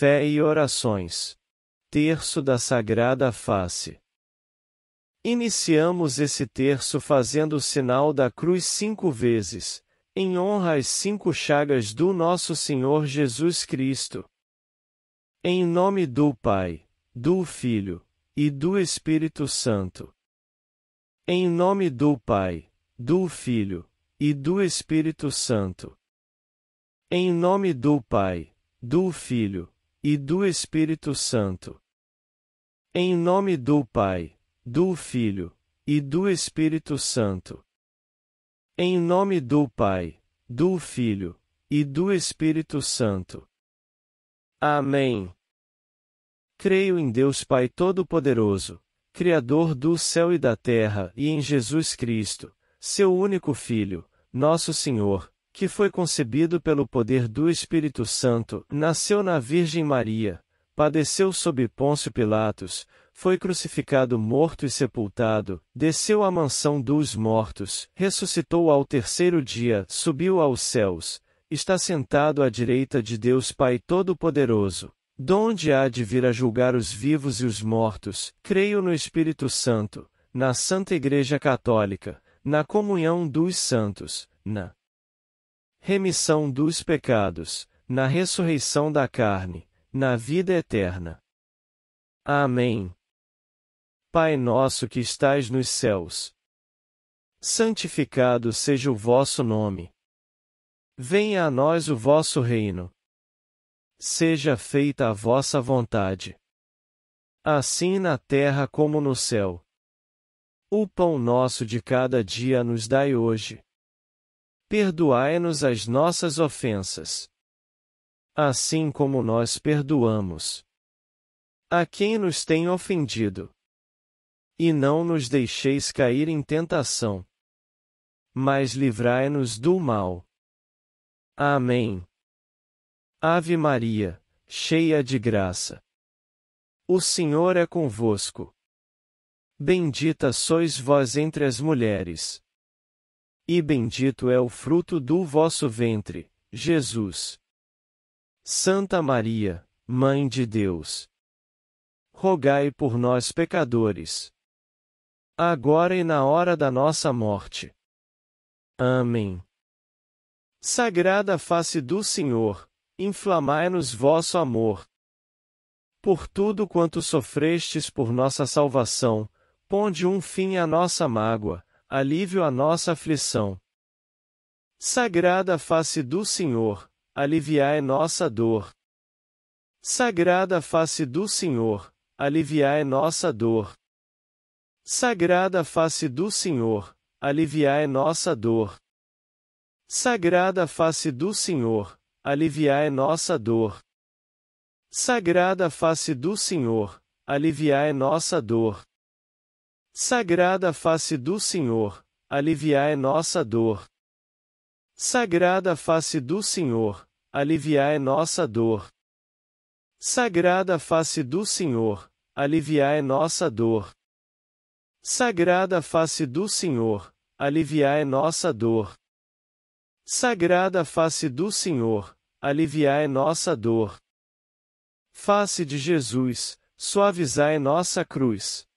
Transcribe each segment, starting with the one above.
Fé e orações. Terço da Sagrada Face. Iniciamos esse terço fazendo o sinal da cruz cinco vezes, em honra às cinco chagas do nosso Senhor Jesus Cristo. Em nome do Pai, do Filho e do Espírito Santo. Em nome do Pai, do Filho e do Espírito Santo. Em nome do Pai, do Filho e do Espírito Santo. Em nome do Pai, do Filho e do Espírito Santo. Em nome do Pai, do Filho e do Espírito Santo. Amém. Creio em Deus Pai Todo-Poderoso, Criador do céu e da terra, e em Jesus Cristo, seu único Filho, nosso Senhor que foi concebido pelo poder do Espírito Santo, nasceu na Virgem Maria, padeceu sob Pôncio Pilatos, foi crucificado morto e sepultado, desceu à mansão dos mortos, ressuscitou ao terceiro dia, subiu aos céus, está sentado à direita de Deus Pai Todo-Poderoso, donde há de vir a julgar os vivos e os mortos. Creio no Espírito Santo, na Santa Igreja Católica, na comunhão dos santos, na remissão dos pecados, na ressurreição da carne, na vida eterna. Amém. Pai nosso que estais nos céus, santificado seja o vosso nome. Venha a nós o vosso reino. Seja feita a vossa vontade, assim na terra como no céu. O pão nosso de cada dia nos dai hoje perdoai-nos as nossas ofensas. Assim como nós perdoamos a quem nos tem ofendido. E não nos deixeis cair em tentação, mas livrai-nos do mal. Amém. Ave Maria, cheia de graça. O Senhor é convosco. Bendita sois vós entre as mulheres. E bendito é o fruto do vosso ventre, Jesus. Santa Maria, Mãe de Deus, rogai por nós, pecadores, agora e na hora da nossa morte. Amém. Sagrada face do Senhor, inflamai-nos vosso amor. Por tudo quanto sofrestes por nossa salvação, ponde um fim à nossa mágoa alívio à nossa aflição. Sagrada face do Senhor, aliviai nossa dor. Sagrada face do Senhor, aliviai nossa dor. Sagrada face do Senhor, aliviai nossa dor. Sagrada face do Senhor, aliviai nossa dor. Sagrada face do Senhor, aliviai nossa dor. Sagrada face do Senhor, aliviai nossa dor. Sagrada face do Senhor, aliviai nossa dor. Sagrada face do Senhor, aliviai nossa dor. Sagrada face do Senhor, aliviai nossa dor. Sagrada face do Senhor, aliviai nossa dor. Face de Jesus, suavizai nossa cruz.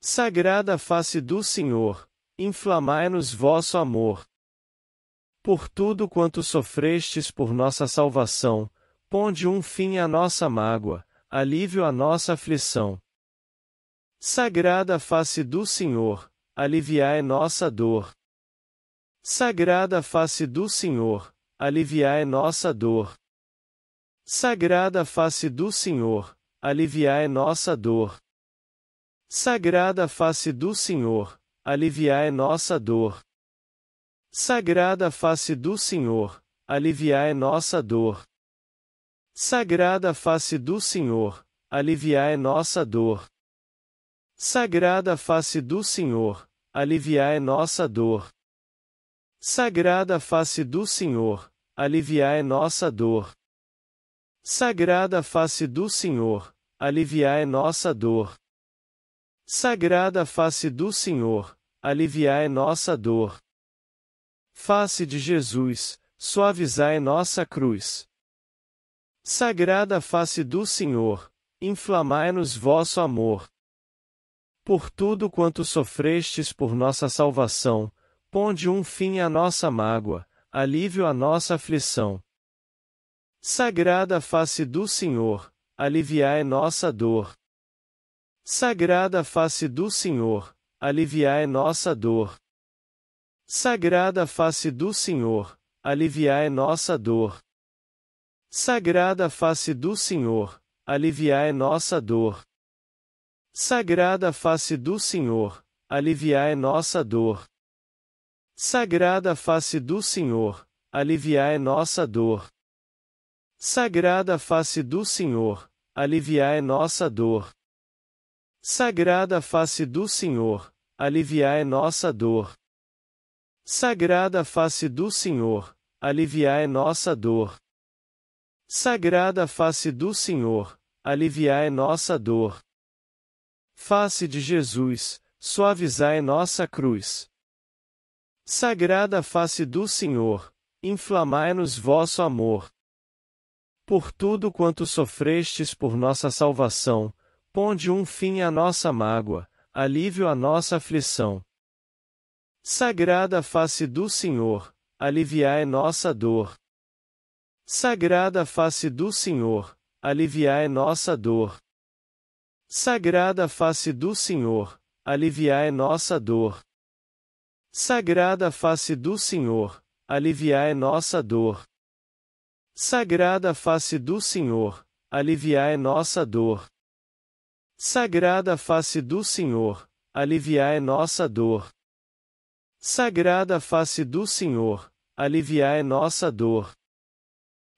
Sagrada face do Senhor, inflamai-nos vosso amor. Por tudo quanto sofrestes por nossa salvação, ponde um fim à nossa mágoa, alívio à nossa aflição. Sagrada face do Senhor, aliviai nossa dor. Sagrada face do Senhor, aliviai nossa dor. Sagrada face do Senhor, aliviai nossa dor. Sagrada face do Senhor, aliviai nossa dor. Sagrada face do Senhor, aliviai nossa dor. Sagrada face do Senhor, aliviai nossa dor. Sagrada face do Senhor, aliviai nossa dor. Sagrada face do Senhor, aliviai nossa dor. Sagrada face do Senhor, aliviai nossa dor. Sagrada face do Senhor, aliviai nossa dor. Face de Jesus, suavizai nossa cruz. Sagrada face do Senhor, inflamai-nos vosso amor. Por tudo quanto sofrestes por nossa salvação, ponde um fim à nossa mágoa, alívio à nossa aflição. Sagrada face do Senhor, aliviai nossa dor. Sagrada face do Senhor, aliviai nossa dor. Sagrada face do Senhor, aliviai nossa dor. Sagrada face do Senhor, aliviai nossa dor. Sagrada face do Senhor, aliviai nossa dor. Sagrada face do Senhor, aliviai nossa dor. Sagrada face do Senhor, aliviai nossa dor. Sagrada face do Senhor, aliviai nossa dor. Sagrada face do Senhor, aliviai nossa dor. Sagrada face do Senhor, aliviai nossa dor. Face de Jesus, suavizai nossa cruz. Sagrada face do Senhor, inflamai-nos vosso amor. Por tudo quanto sofrestes por nossa salvação, Ponde um fim à nossa mágoa, alívio à nossa aflição. Sagrada face do Senhor, aliviai nossa dor. Sagrada face do Senhor, aliviai nossa dor. Sagrada face do Senhor, aliviai nossa dor. Sagrada face do Senhor, aliviai nossa dor. Sagrada face do Senhor, aliviai nossa dor. Sagrada face do Senhor, aliviai nossa dor. Sagrada face do Senhor, aliviai nossa dor.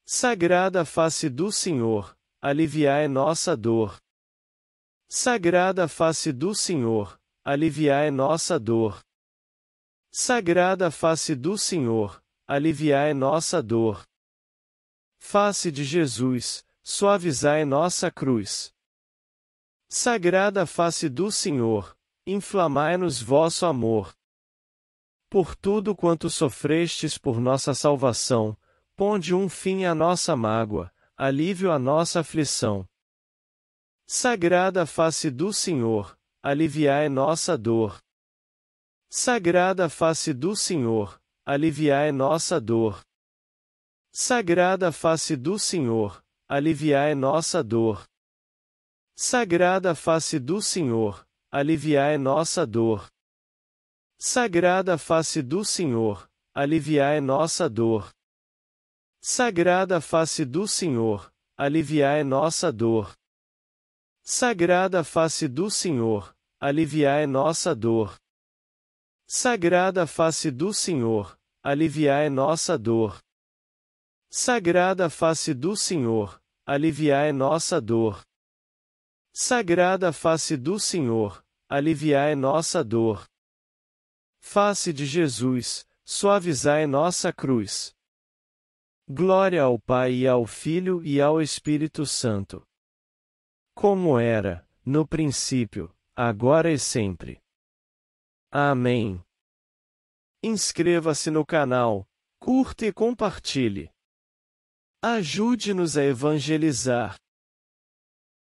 Sagrada face do Senhor, aliviai nossa dor. Sagrada face do Senhor, aliviai nossa dor. Sagrada face do Senhor, aliviai nossa dor. Face de Jesus, suavizai nossa cruz. Sagrada face do Senhor, inflamai-nos vosso amor. Por tudo quanto sofrestes por nossa salvação, ponde um fim à nossa mágoa, alívio à nossa aflição. Sagrada face do Senhor, aliviai nossa dor. Sagrada face do Senhor, aliviai nossa dor. Sagrada face do Senhor, aliviai nossa dor. Sagrada face do Senhor, aliviai nossa dor. Sagrada face do Senhor, aliviai nossa dor. Sagrada face do Senhor, aliviai nossa dor. Sagrada face do Senhor, aliviai nossa dor. Sagrada face do Senhor, aliviai nossa dor. Sagrada face do Senhor, aliviai nossa dor. Sagrada face do Senhor, aliviai nossa dor. Face de Jesus, suavizai nossa cruz. Glória ao Pai e ao Filho e ao Espírito Santo. Como era, no princípio, agora e sempre. Amém. Inscreva-se no canal, curta e compartilhe. Ajude-nos a evangelizar.